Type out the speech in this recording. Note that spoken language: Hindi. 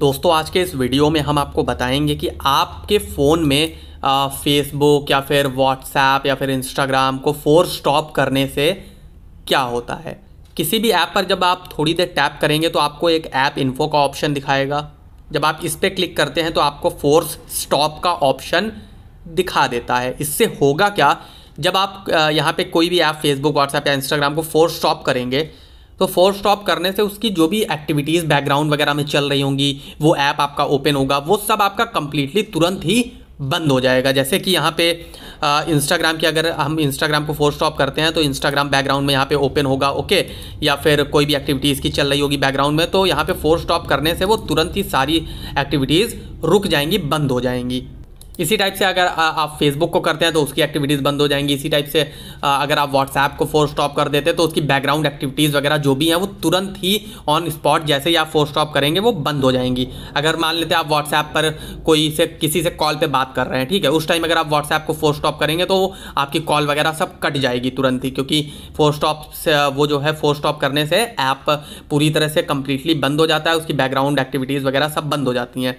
दोस्तों आज के इस वीडियो में हम आपको बताएंगे कि आपके फ़ोन में फेसबुक या फिर व्हाट्सएप या फिर इंस्टाग्राम को फोर स्टॉप करने से क्या होता है किसी भी ऐप पर जब आप थोड़ी देर टैप करेंगे तो आपको एक ऐप इन्फो का ऑप्शन दिखाएगा जब आप इस पर क्लिक करते हैं तो आपको फोर्स स्टॉप का ऑप्शन दिखा देता है इससे होगा क्या जब आप यहाँ पे कोई भी ऐप फेसबुक व्हाट्सएप या इंस्टाग्राम को फोर्स स्टॉप करेंगे तो फोर स्टॉप करने से उसकी जो भी एक्टिविटीज़ बैकग्राउंड वगैरह में चल रही होंगी वो ऐप आपका ओपन होगा वो सब आपका कम्प्लीटली तुरंत ही बंद हो जाएगा जैसे कि यहाँ पे इंस्टाग्राम की अगर हम इंस्टाग्राम को फोर स्टॉप करते हैं तो इंस्टाग्राम बैकग्राउंड में यहाँ पे ओपन होगा ओके या फिर कोई भी एक्टिविटीज़ की चल रही होगी बैकग्राउंड में तो यहाँ पे फोर स्टॉप करने से वो तुरंत ही सारी एक्टिविटीज़ रुक जाएंगी बंद हो जाएंगी इसी टाइप से अगर आप फेसबुक को करते हैं तो उसकी एक्टिविटीज़ बंद हो जाएंगी इसी टाइप से अगर आप व्हाट्सएप को फोर स्टॉप कर देते हैं तो उसकी बैकग्राउंड एक्टिविटीज़ वगैरह जो भी हैं वो तुरंत ही ऑन स्पॉट जैसे ही आप फोर स्टॉप करेंगे वो बंद हो जाएंगी अगर मान लेते हैं आप व्हाट्सएप पर कोई से किसी से कॉल पर बात कर रहे हैं ठीक है उस टाइम अगर आप व्हाट्सएप को फोर स्टॉप करेंगे तो आपकी कॉल वगैरह सब कट जाएगी तुरंत ही क्योंकि फ़ोर स्टॉप वो जो है फ़ोर स्टॉप करने से ऐप पूरी तरह से कम्प्लीटली बंद हो जाता है उसकी बैकग्राउंड एक्टिविटीज़ वगैरह सब बंद हो जाती हैं